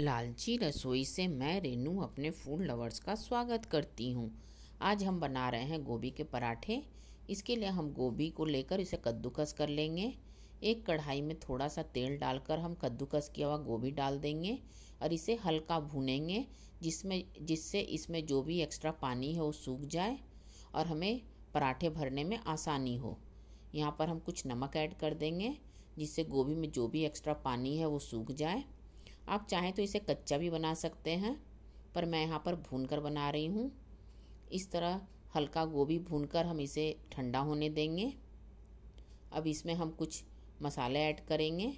लालची रसोई से मैं रेनू अपने फूड लवर्स का स्वागत करती हूँ आज हम बना रहे हैं गोभी के पराठे इसके लिए हम गोभी को लेकर इसे कद्दूकस कर लेंगे एक कढ़ाई में थोड़ा सा तेल डालकर हम कद्दूकस किया हुआ गोभी डाल देंगे और इसे हल्का भूनेंगे जिसमें जिससे इसमें जो भी एक्स्ट्रा पानी है वो सूख जाए और हमें पराठे भरने में आसानी हो यहाँ पर हम कुछ नमक ऐड कर देंगे जिससे गोभी में जो भी एक्स्ट्रा पानी है वो सूख जाए आप चाहें तो इसे कच्चा भी बना सकते हैं पर मैं यहाँ पर भून कर बना रही हूँ इस तरह हल्का गोभी भून कर हम इसे ठंडा होने देंगे अब इसमें हम कुछ मसाले ऐड करेंगे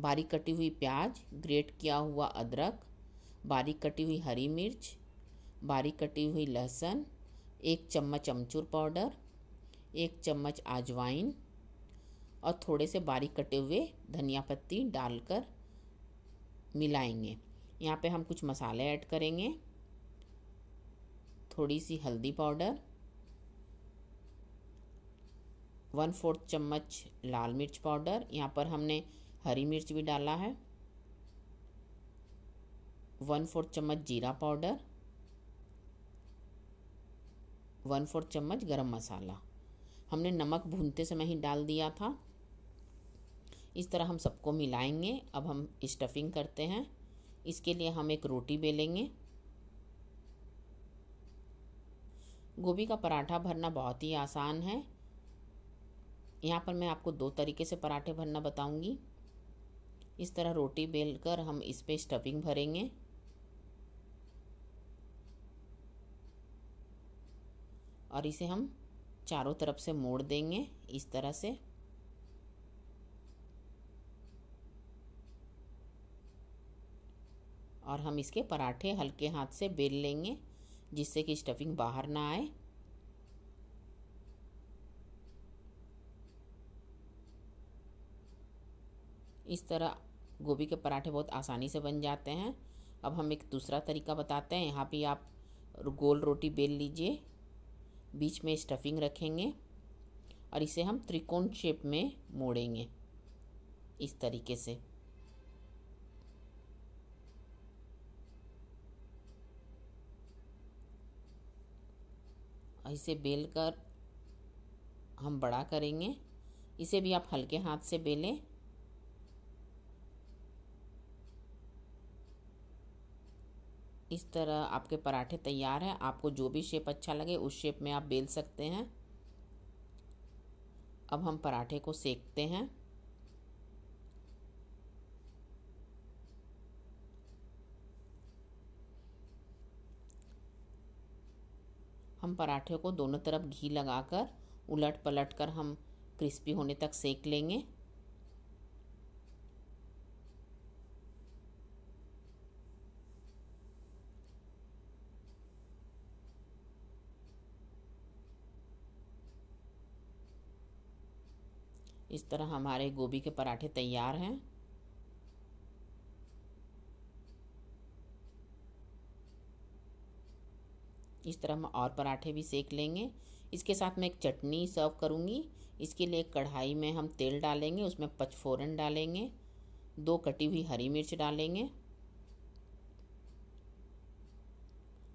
बारीक कटी हुई प्याज ग्रेट किया हुआ अदरक बारीक कटी हुई हरी मिर्च बारीक कटी हुई लहसुन एक चम्मच अमचूर पाउडर एक चम्मच अजवाइन और थोड़े से बारीक कटे हुए धनिया पत्ती डालकर मिलाएंगे यहाँ पे हम कुछ मसाले ऐड करेंगे थोड़ी सी हल्दी पाउडर वन फोर्थ चम्मच लाल मिर्च पाउडर यहाँ पर हमने हरी मिर्च भी डाला है वन फोर्थ चम्मच जीरा पाउडर वन फोर्थ चम्मच गरम मसाला हमने नमक भूनते समय ही डाल दिया था इस तरह हम सबको मिलाएंगे अब हम स्टफिंग करते हैं इसके लिए हम एक रोटी बेलेंगे गोभी का पराठा भरना बहुत ही आसान है यहाँ पर मैं आपको दो तरीके से पराठे भरना बताऊंगी इस तरह रोटी बेल कर हम इस पर स्टफिंग भरेंगे और इसे हम चारों तरफ से मोड़ देंगे इस तरह से और हम इसके पराठे हल्के हाथ से बेल लेंगे जिससे कि स्टफिंग बाहर ना आए इस तरह गोभी के पराठे बहुत आसानी से बन जाते हैं अब हम एक दूसरा तरीका बताते हैं यहाँ पे आप गोल रोटी बेल लीजिए बीच में स्टफिंग रखेंगे और इसे हम त्रिकोण शेप में मोड़ेंगे इस तरीके से इसे बेल कर हम बड़ा करेंगे इसे भी आप हल्के हाथ से बेलें इस तरह आपके पराठे तैयार हैं आपको जो भी शेप अच्छा लगे उस शेप में आप बेल सकते हैं अब हम पराठे को सेकते हैं हम पराठे को दोनों तरफ घी लगाकर उलट पलट कर हम क्रिस्पी होने तक सेक लेंगे इस तरह हमारे गोभी के पराठे तैयार हैं इस तरह हम और पराठे भी सेक लेंगे इसके साथ मैं एक चटनी सर्व करूँगी इसके लिए कढ़ाई में हम तेल डालेंगे उसमें पचफोरन डालेंगे दो कटी हुई हरी मिर्च डालेंगे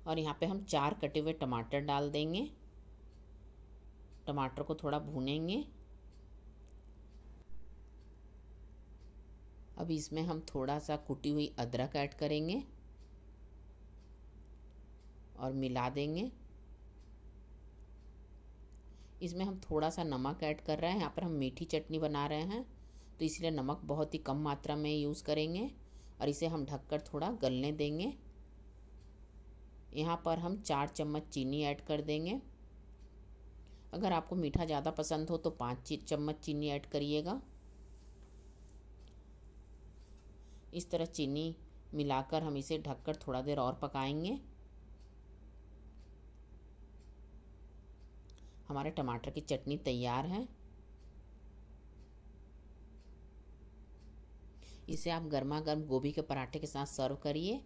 और यहाँ पे हम चार कटे हुए टमाटर डाल देंगे टमाटर को थोड़ा भूनेंगे अब इसमें हम थोड़ा सा कुटी हुई अदरक ऐड करेंगे और मिला देंगे इसमें हम थोड़ा सा नमक ऐड कर रहे हैं यहाँ पर हम मीठी चटनी बना रहे हैं तो इसलिए नमक बहुत ही कम मात्रा में यूज़ करेंगे और इसे हम ढककर थोड़ा गलने देंगे यहाँ पर हम चार चम्मच चीनी ऐड कर देंगे अगर आपको मीठा ज़्यादा पसंद हो तो पाँच चम्मच चीनी ऐड करिएगा इस तरह चीनी मिलाकर हम इसे ढककर थोड़ा देर और पकाएंगे हमारे टमाटर की चटनी तैयार है इसे आप गर्मा गर्म गोभी के पराठे के साथ सर्व करिए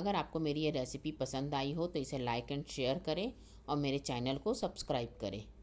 अगर आपको मेरी ये रेसिपी पसंद आई हो तो इसे लाइक एंड शेयर करें और मेरे चैनल को सब्सक्राइब करें